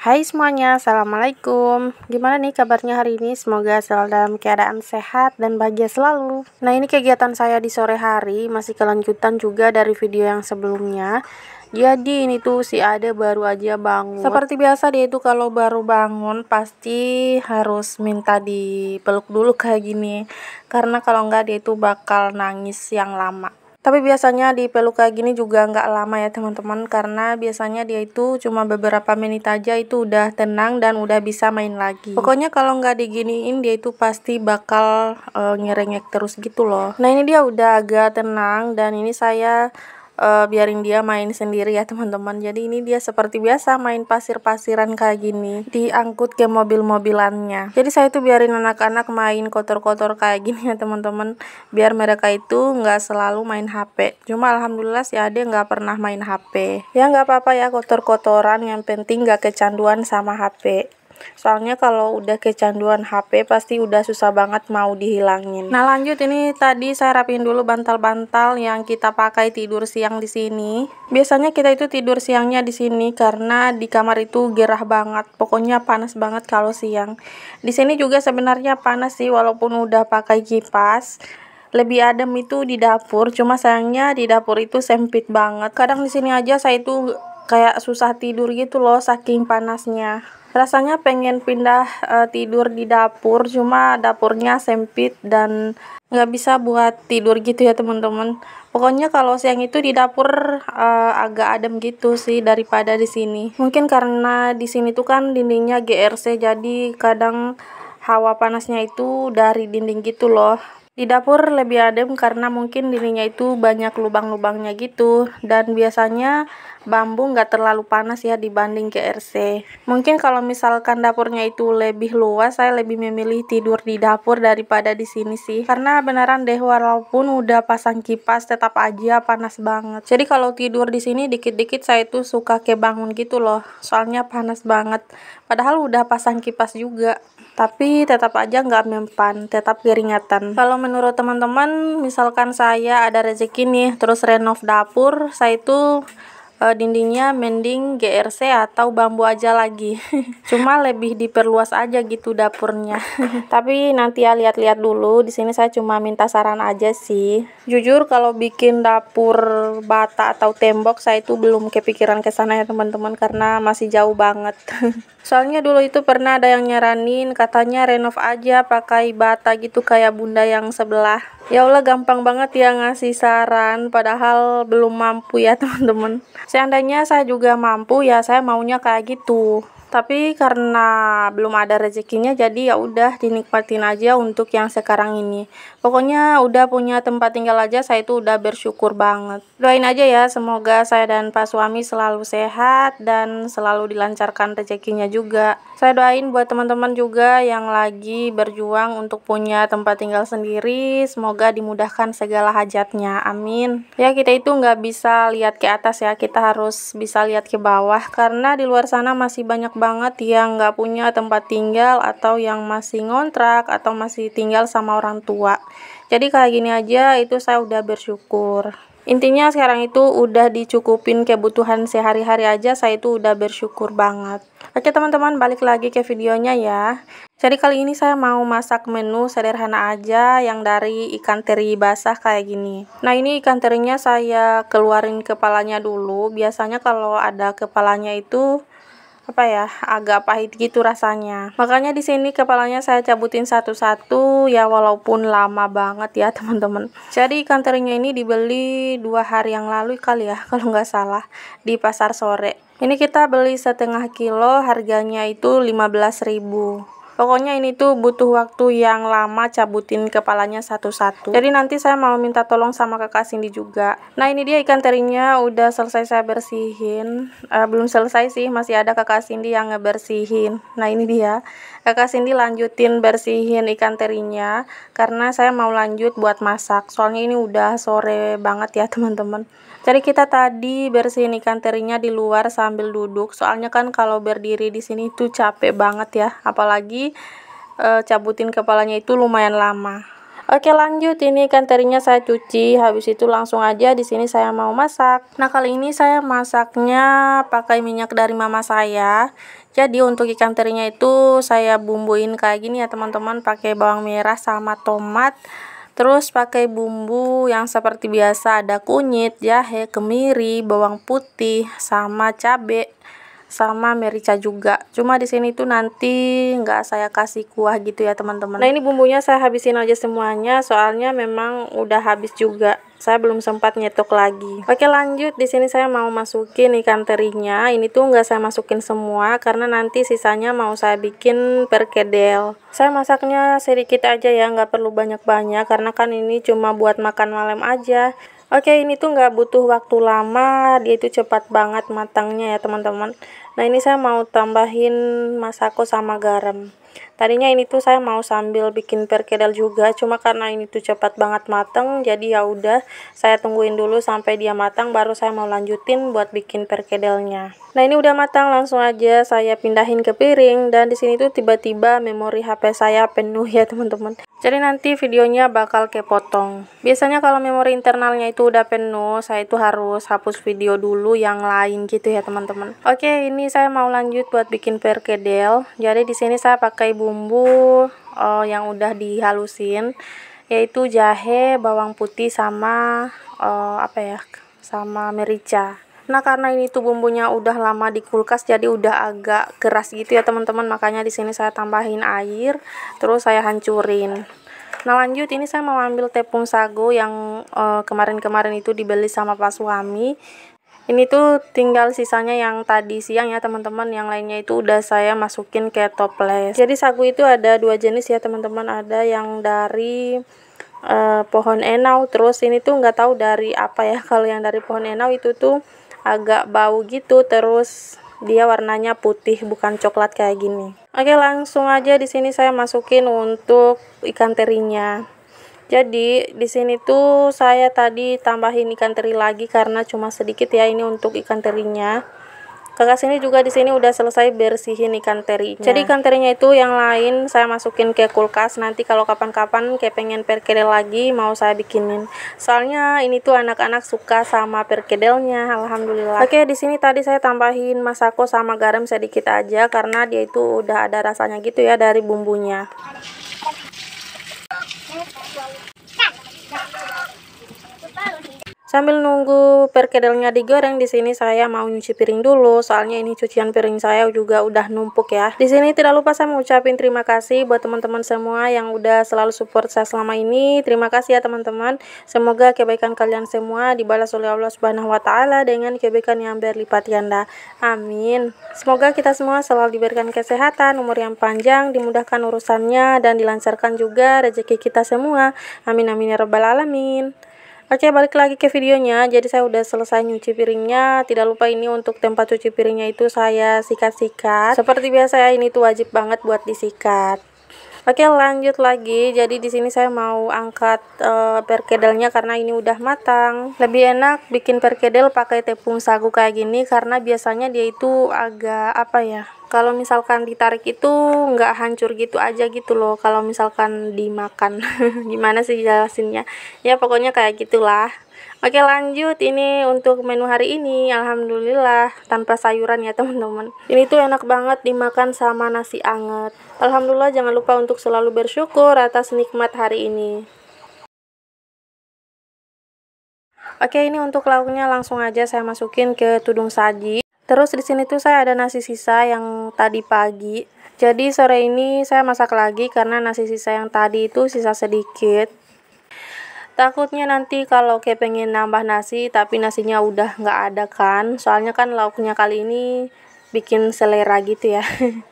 Hai semuanya, Assalamualaikum Gimana nih kabarnya hari ini? Semoga selalu dalam keadaan sehat dan bahagia selalu Nah ini kegiatan saya di sore hari Masih kelanjutan juga dari video yang sebelumnya jadi ini tuh si Ade baru aja bangun. Seperti biasa dia itu kalau baru bangun pasti harus minta dipeluk dulu kayak gini. Karena kalau enggak dia itu bakal nangis yang lama. Tapi biasanya di peluk kayak gini juga nggak lama ya teman-teman karena biasanya dia itu cuma beberapa menit aja itu udah tenang dan udah bisa main lagi. Pokoknya kalau nggak diginiin dia itu pasti bakal uh, ngerengek terus gitu loh. Nah ini dia udah agak tenang dan ini saya uh, biarin dia main sendiri ya teman-teman jadi ini dia seperti biasa main pasir-pasiran kayak gini diangkut ke mobil-mobilannya jadi saya itu biarin anak-anak main kotor-kotor kayak gini ya teman-teman biar mereka itu nggak selalu main HP cuma alhamdulillah si Ade nggak pernah main HP ya nggak apa-apa ya kotor-kotoran yang penting nggak kecanduan sama HP soalnya kalau udah kecanduan HP pasti udah susah banget mau dihilangin nah lanjut ini tadi saya rapin dulu bantal-bantal yang kita pakai tidur siang di sini biasanya kita itu tidur siangnya di sini karena di kamar itu gerah banget pokoknya panas banget kalau siang di sini juga sebenarnya panas sih walaupun udah pakai kipas lebih adem itu di dapur cuma sayangnya di dapur itu sempit banget kadang di sini aja saya itu kayak susah tidur gitu loh saking panasnya rasanya pengen pindah uh, tidur di dapur cuma dapurnya sempit dan nggak bisa buat tidur gitu ya teman-teman pokoknya kalau siang itu di dapur uh, agak adem gitu sih daripada di sini mungkin karena di sini tuh kan dindingnya GRC jadi kadang hawa panasnya itu dari dinding gitu loh di dapur lebih adem karena mungkin dindingnya itu banyak lubang-lubangnya gitu dan biasanya bambu nggak terlalu panas ya dibanding GRC mungkin kalau misalkan dapurnya itu lebih luas saya lebih memilih tidur di dapur daripada di sini sih karena beneran deh walaupun udah pasang kipas tetap aja panas banget jadi kalau tidur di sini dikit-dikit saya itu suka kebangun gitu loh soalnya panas banget padahal udah pasang kipas juga tapi tetap aja nggak mempan tetap keringatan kalau menurut teman-teman misalkan saya ada rezeki nih terus renov dapur saya itu uh, dindingnya mending GRC atau bambu aja lagi cuma lebih diperluas aja gitu dapurnya tapi nanti ya lihat-lihat dulu di sini saya cuma minta saran aja sih jujur kalau bikin dapur bata atau tembok saya itu belum kepikiran ke sana ya teman-teman karena masih jauh banget soalnya dulu itu pernah ada yang nyaranin katanya renov aja pakai bata gitu kayak bunda yang sebelah ya Allah gampang banget ya ngasih saran padahal belum mampu ya teman-teman seandainya saya juga mampu ya saya maunya kayak gitu tapi karena belum ada rezekinya jadi ya udah dinikmatin aja untuk yang sekarang ini pokoknya udah punya tempat tinggal aja saya itu udah bersyukur banget doain aja ya semoga saya dan pak suami selalu sehat dan selalu dilancarkan rezekinya juga saya doain buat teman-teman juga yang lagi berjuang untuk punya tempat tinggal sendiri semoga dimudahkan segala hajatnya amin ya kita itu nggak bisa lihat ke atas ya kita harus bisa lihat ke bawah karena di luar sana masih banyak banget yang nggak punya tempat tinggal atau yang masih ngontrak atau masih tinggal sama orang tua. Jadi kayak gini aja itu saya udah bersyukur. Intinya sekarang itu udah dicukupin kebutuhan sehari-hari aja saya itu udah bersyukur banget. Oke teman-teman balik lagi ke videonya ya. Jadi kali ini saya mau masak menu sederhana aja yang dari ikan teri basah kayak gini. Nah ini ikan terinya saya keluarin kepalanya dulu. Biasanya kalau ada kepalanya itu apa ya agak pahit gitu rasanya makanya di sini kepalanya saya cabutin satu-satu ya walaupun lama banget ya teman-teman jadi ikan terinya ini dibeli dua hari yang lalu kali ya kalau nggak salah di pasar sore ini kita beli setengah kilo harganya itu 15.000 Pokoknya ini tuh butuh waktu yang lama cabutin kepalanya satu-satu. Jadi nanti saya mau minta tolong sama kakak Cindy juga. Nah ini dia ikan terinya udah selesai saya bersihin. Uh, belum selesai sih, masih ada kakak Cindy yang ngebersihin. Nah ini dia. Kakak Cindy lanjutin bersihin ikan terinya karena saya mau lanjut buat masak. Soalnya ini udah sore banget ya teman-teman. Jadi kita tadi bersihin ikan terinya di luar sambil duduk. Soalnya kan kalau berdiri di sini itu capek banget ya. Apalagi e, cabutin kepalanya itu lumayan lama. Oke lanjut ini ikan terinya saya cuci habis itu langsung aja di sini saya mau masak. Nah kali ini saya masaknya pakai minyak dari mama saya. Jadi untuk ikan terinya itu saya bumbuin kayak gini ya teman-teman pakai bawang merah sama tomat Terus pakai bumbu yang seperti biasa ada kunyit, jahe, kemiri, bawang putih, sama cabe, sama merica juga. Cuma di sini tuh nanti nggak saya kasih kuah gitu ya teman-teman. Nah ini bumbunya saya habisin aja semuanya, soalnya memang udah habis juga saya belum sempat nyetok lagi oke lanjut di sini saya mau masukin ikan terinya ini tuh nggak saya masukin semua karena nanti sisanya mau saya bikin perkedel saya masaknya sedikit aja ya nggak perlu banyak-banyak karena kan ini cuma buat makan malam aja Oke ini tuh nggak butuh waktu lama dia itu cepat banget matangnya ya teman-teman Nah ini saya mau tambahin masako sama garam tadinya ini tuh saya mau sambil bikin perkedel juga cuma karena ini tuh cepat banget mateng jadi ya udah saya tungguin dulu sampai dia matang baru saya mau lanjutin buat bikin perkedelnya nah ini udah matang langsung aja saya pindahin ke piring dan di sini tuh tiba-tiba memori HP saya penuh ya teman-teman jadi nanti videonya bakal kepotong biasanya kalau memori internalnya itu udah penuh saya itu harus hapus video dulu yang lain gitu ya teman-teman oke ini saya mau lanjut buat bikin perkedel jadi di sini saya pakai bumbu uh, yang udah dihalusin yaitu jahe bawang putih sama uh, apa ya sama merica Nah, karena ini tuh bumbunya udah lama di kulkas jadi udah agak keras gitu ya, teman-teman. Makanya di sini saya tambahin air, terus saya hancurin. Nah, lanjut ini saya mau ambil tepung sagu yang eh, kemarin-kemarin uh, itu dibeli sama Pak suami. Ini tuh tinggal sisanya yang tadi siang ya teman-teman Yang lainnya itu udah saya masukin ke toples Jadi sagu itu ada dua jenis ya teman-teman Ada yang dari uh, pohon enau Terus ini tuh nggak tahu dari apa ya Kalau yang dari pohon enau itu tuh agak bau gitu terus dia warnanya putih bukan coklat kayak gini. Oke, langsung aja di sini saya masukin untuk ikan terinya. Jadi di sini tuh saya tadi tambahin ikan teri lagi karena cuma sedikit ya ini untuk ikan terinya kakak sini juga di sini udah selesai bersihin ikan teri. Iya. jadi ikan terinya itu yang lain saya masukin ke kulkas nanti kalau kapan-kapan kayak pengen perkedel lagi mau saya bikinin soalnya ini tuh anak-anak suka sama perkedelnya alhamdulillah oke di sini tadi saya tambahin masako sama garam sedikit aja karena dia itu udah ada rasanya gitu ya dari bumbunya Sambil nunggu perkedelnya digoreng di sini saya mau nyuci piring dulu soalnya ini cucian piring saya juga udah numpuk ya. Di sini tidak lupa saya mengucapkan terima kasih buat teman-teman semua yang udah selalu support saya selama ini. Terima kasih ya teman-teman. Semoga kebaikan kalian semua dibalas oleh Allah Subhanahu wa taala dengan kebaikan yang berlipat ganda. Amin. Semoga kita semua selalu diberikan kesehatan, umur yang panjang, dimudahkan urusannya dan dilancarkan juga rezeki kita semua. Amin amin ya rabbal alamin. Oke balik lagi ke videonya jadi saya udah selesai nyuci piringnya tidak lupa ini untuk tempat cuci piringnya itu saya sikat-sikat seperti biasa ya ini tuh wajib banget buat disikat Oke lanjut lagi jadi di sini saya mau angkat e, perkedelnya karena ini udah matang lebih enak bikin perkedel pakai tepung sagu kayak gini karena biasanya dia itu agak apa ya kalau misalkan ditarik itu nggak hancur gitu aja gitu loh kalau misalkan dimakan gimana sih jelasinnya ya pokoknya kayak gitulah oke lanjut ini untuk menu hari ini alhamdulillah tanpa sayuran ya teman-teman ini tuh enak banget dimakan sama nasi anget alhamdulillah jangan lupa untuk selalu bersyukur atas nikmat hari ini oke ini untuk lauknya langsung aja saya masukin ke tudung saji Terus di sini tuh saya ada nasi sisa yang tadi pagi. Jadi sore ini saya masak lagi karena nasi sisa yang tadi itu sisa sedikit. Takutnya nanti kalau kayak pengen nambah nasi tapi nasinya udah nggak ada kan. Soalnya kan lauknya kali ini bikin selera gitu ya.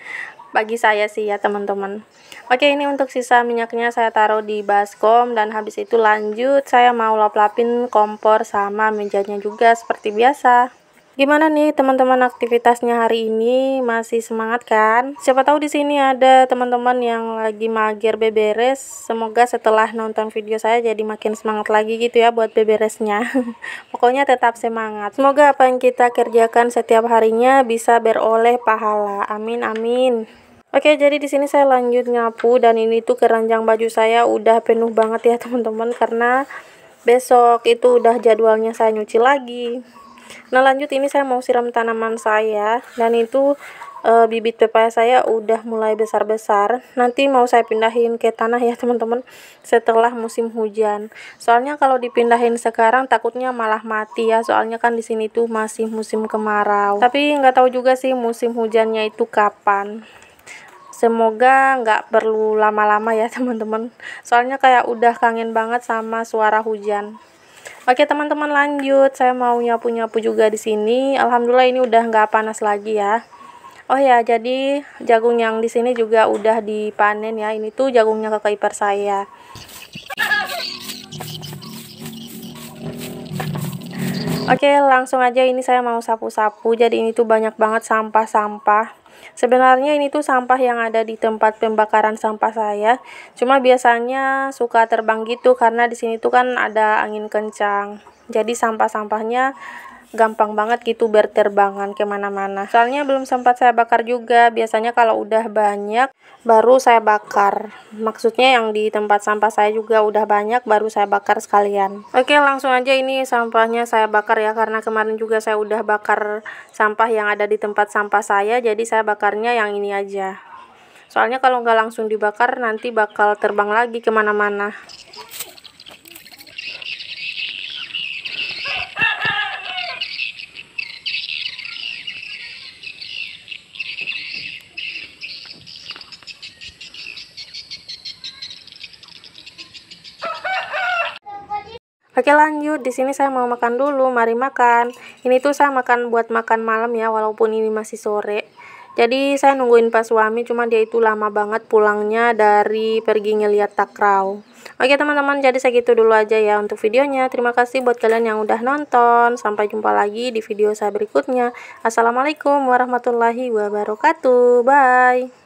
Bagi saya sih ya teman-teman. Oke ini untuk sisa minyaknya saya taruh di baskom dan habis itu lanjut saya mau lap-lapin kompor sama mejanya juga seperti biasa. Gimana nih teman-teman aktivitasnya hari ini? Masih semangat kan? Siapa tahu di sini ada teman-teman yang lagi mager beberes. Semoga setelah nonton video saya jadi makin semangat lagi gitu ya buat beberesnya. Pokoknya tetap semangat. Semoga apa yang kita kerjakan setiap harinya bisa beroleh pahala. Amin amin. Oke, jadi di sini saya lanjut nyapu dan ini tuh keranjang baju saya udah penuh banget ya, teman-teman, karena besok itu udah jadwalnya saya nyuci lagi nah lanjut ini saya mau siram tanaman saya dan itu e, bibit pepaya saya udah mulai besar-besar nanti mau saya pindahin ke tanah ya teman-teman setelah musim hujan soalnya kalau dipindahin sekarang takutnya malah mati ya soalnya kan di sini tuh masih musim kemarau tapi nggak tahu juga sih musim hujannya itu kapan semoga nggak perlu lama-lama ya teman-teman soalnya kayak udah kangen banget sama suara hujan Oke teman-teman lanjut, saya mau nyapu-nyapu juga di sini. Alhamdulillah ini udah nggak panas lagi ya. Oh ya, jadi jagung yang di sini juga udah dipanen ya. Ini tuh jagungnya kakak ipar saya. Oke, langsung aja ini saya mau sapu-sapu. Jadi ini tuh banyak banget sampah-sampah. Sebenarnya ini tuh sampah yang ada di tempat pembakaran sampah saya. Cuma biasanya suka terbang gitu karena di sini tuh kan ada angin kencang. Jadi sampah-sampahnya gampang banget gitu berterbangan kemana-mana soalnya belum sempat saya bakar juga biasanya kalau udah banyak baru saya bakar maksudnya yang di tempat sampah saya juga udah banyak baru saya bakar sekalian oke langsung aja ini sampahnya saya bakar ya karena kemarin juga saya udah bakar sampah yang ada di tempat sampah saya jadi saya bakarnya yang ini aja soalnya kalau nggak langsung dibakar nanti bakal terbang lagi kemana-mana Oke lanjut, di sini saya mau makan dulu. Mari makan. Ini tuh saya makan buat makan malam ya, walaupun ini masih sore. Jadi saya nungguin pas suami, cuma dia itu lama banget pulangnya dari pergi ngeliat takraw. Oke teman-teman, jadi segitu dulu aja ya untuk videonya. Terima kasih buat kalian yang udah nonton. Sampai jumpa lagi di video saya berikutnya. Assalamualaikum warahmatullahi wabarakatuh. Bye.